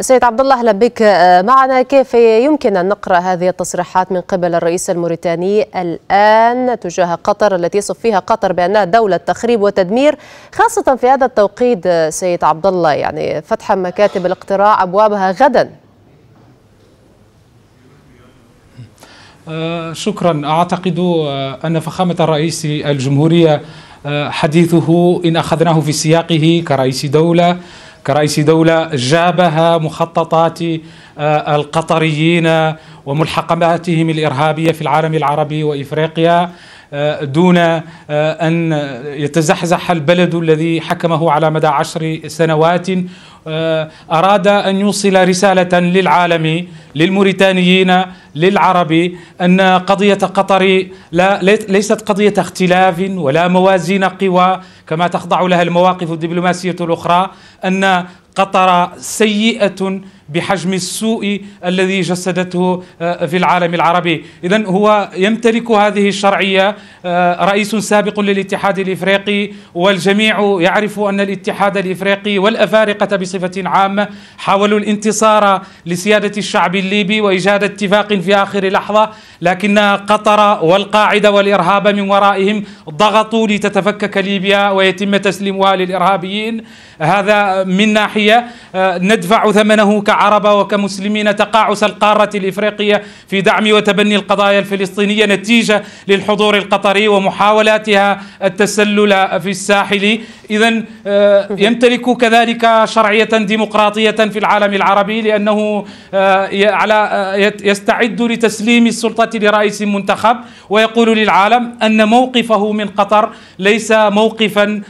سيد عبد الله اهلا بك آه، معنا كيف يمكن ان نقرا هذه التصريحات من قبل الرئيس الموريتاني الان تجاه قطر التي يصف فيها قطر بانها دوله تخريب وتدمير خاصه في هذا التوقيت آه، سيد عبد الله يعني فتح مكاتب الاقتراع ابوابها غدا آه، شكرا اعتقد ان فخامه الرئيس الجمهوريه حديثه ان اخذناه في سياقه كرئيس دوله كرئيس دولة جابها مخططات آه، القطريين وملحقاتهم الإرهابية في العالم العربي وإفريقيا آه، دون آه، أن يتزحزح البلد الذي حكمه على مدى عشر سنوات آه، أراد أن يوصل رسالة للعالم للموريتانيين للعرب أن قضية قطر لا ليست قضية اختلاف ولا موازين قوى كما تخضع لها المواقف الدبلوماسية الأخرى أن قطر سيئة بحجم السوء الذي جسدته آه، في العالم العربي إذا هو يمتلك هذه الشرعية آه، رئيس سابق للاتحاد الإفريقي والجميع يعرف أن الاتحاد الإفريقي والأفارقة بصفة عامة حاولوا الانتصار لسيادة الشعب الليبي وإيجاد اتفاق في آخر لحظة لكن قطر والقاعدة والإرهاب من ورائهم ضغطوا لتتفكك ليبيا ويتم تسليمها للإرهابيين هذا من ناحية آه، ندفع ثمنه كعالم كعرب وكمسلمين تقاعس القارة الإفريقية في دعم وتبني القضايا الفلسطينية نتيجة للحضور القطري ومحاولاتها التسلل في الساحل إذا آه، يمتلك كذلك شرعية ديمقراطية في العالم العربي لأنه آه، على آه، يستعد لتسليم السلطة لرئيس منتخب ويقول للعالم أن موقفه من قطر ليس موقفا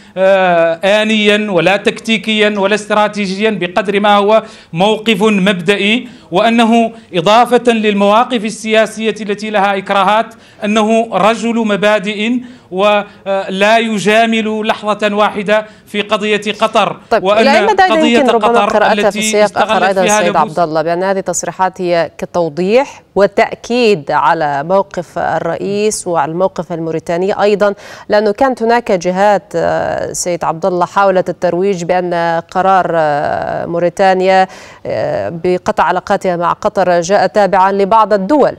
آنيا ولا تكتيكيا ولا استراتيجيا بقدر ما هو موقف مبدئي وأنه إضافة للمواقف السياسية التي لها إكراهات أنه رجل مبادئ ولا يجامل لحظة واحدة في قضية قطر طيب وأن إلى قضية ربما قطر التي في سياق آخر أيضا السيد عبد الله بأن هذه التصريحات هي كتوضيح وتأكيد على موقف الرئيس وعلى الموقف الموريتاني أيضا لأنه كانت هناك جهات آه، سيد عبد الله حاولت الترويج بأن قرار آه، موريتانيا آه، بقطع علاقاتها مع قطر جاء تابعا لبعض الدول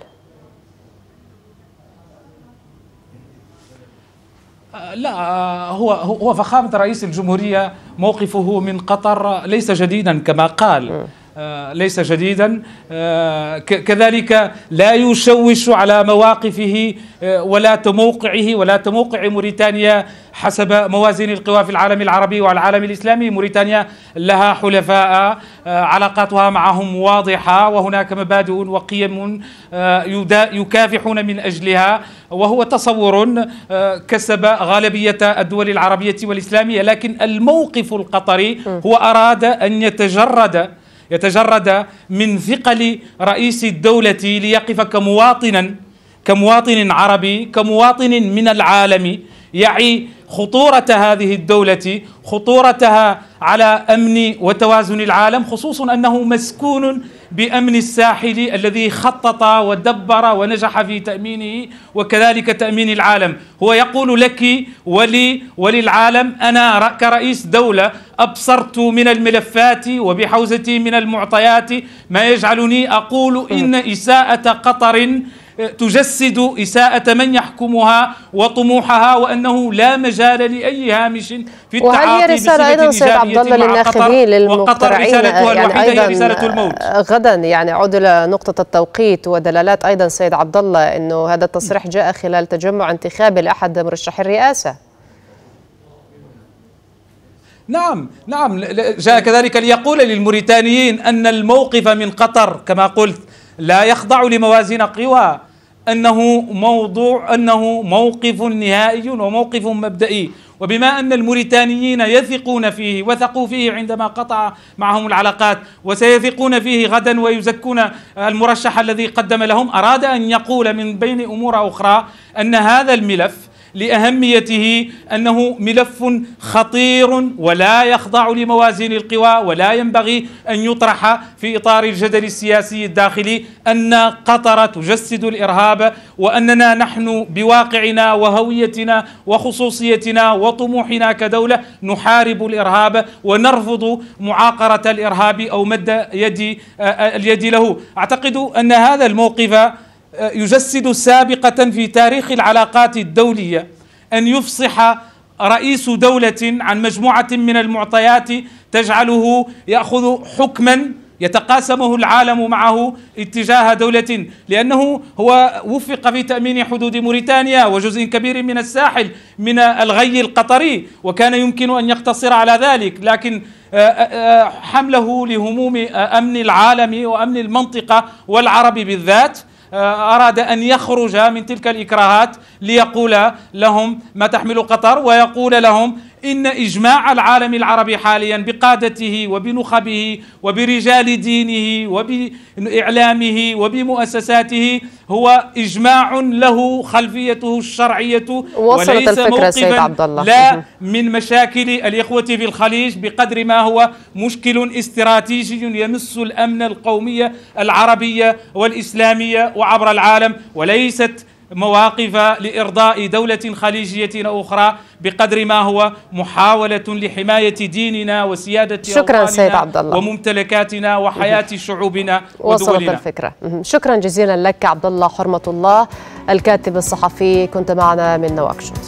لا هو هو فخامه رئيس الجمهوريه موقفه من قطر ليس جديدا كما قال آه، ليس جديدا آه، كذلك لا يشوش على مواقفه آه، ولا تموقعه ولا تموقع موريتانيا حسب موازين القوى في العالم العربي والعالم الاسلامي موريتانيا لها حلفاء علاقاتها معهم واضحه وهناك مبادئ وقيم يكافحون من اجلها وهو تصور كسب غالبيه الدول العربيه والاسلاميه لكن الموقف القطري هو اراد ان يتجرد يتجرد من ثقل رئيس الدولة ليقف كمواطنا كمواطن عربي كمواطن من العالم يعي خطورة هذه الدولة خطورتها على أمن وتوازن العالم خصوصا أنه مسكون بأمن الساحل الذي خطط ودبر ونجح في تأمينه وكذلك تأمين العالم هو يقول لك ولي وللعالم أنا كرئيس دولة أبصرت من الملفات وبحوزتي من المعطيات ما يجعلني أقول إن إساءة قطر آه، تجسد إساءة من يحكمها وطموحها وأنه لا مجال لأي هامش في التعاطي وهل هي رسالة أيضا سيد عبد الله للناخبين للمقترعين يعني هي رسالة الموت آه، غدا يعني عود نقطة التوقيت ودلالات أيضا سيد عبد الله أنه هذا التصريح جاء خلال تجمع انتخابي لأحد مرشحي الرئاسة نعم نعم جاء كذلك ليقول للموريتانيين أن الموقف من قطر كما قلت لا يخضع لموازين قوى أنه موضوع أنه موقف نهائي وموقف مبدئي وبما أن الموريتانيين يثقون فيه وثقوا فيه عندما قطع معهم العلاقات وسيثقون فيه غدا ويزكون المرشح الذي قدم لهم أراد أن يقول من بين أمور أخرى أن هذا الملف لاهميته انه ملف خطير ولا يخضع لموازين القوى ولا ينبغي ان يطرح في اطار الجدل السياسي الداخلي ان قطر تجسد الارهاب واننا نحن بواقعنا وهويتنا وخصوصيتنا وطموحنا كدوله نحارب الارهاب ونرفض معاقره الارهاب او مد يد آه، آه، اليد له اعتقد ان هذا الموقف يجسد سابقة في تاريخ العلاقات الدولية أن يفصح رئيس دولة عن مجموعة من المعطيات تجعله يأخذ حكما يتقاسمه العالم معه اتجاه دولة لأنه هو وفق في تأمين حدود موريتانيا وجزء كبير من الساحل من الغي القطري وكان يمكن أن يقتصر على ذلك لكن آه، آه، آه، حمله لهموم أمن العالم وأمن المنطقة والعرب بالذات آه، أراد أن يخرج من تلك الإكراهات ليقول لهم ما تحمل قطر ويقول لهم إن إجماع العالم العربي حاليا بقادته وبنخبه وبرجال دينه وبإعلامه وبمؤسساته هو إجماع له خلفيته الشرعية وليس موقفا لا من مشاكل الإخوة في الخليج بقدر ما هو مشكل استراتيجي يمس الأمن القوميه العربية والإسلامية وعبر العالم وليست مواقف لإرضاء دولة خليجية أخرى بقدر ما هو محاولة لحماية ديننا وسيادة شكرا سيد عبد الله وممتلكاتنا وحياة شعوبنا ودولنا وصلت الفكرة شكرا جزيلا لك عبد الله حرمة الله الكاتب الصحفي كنت معنا من نواكشوط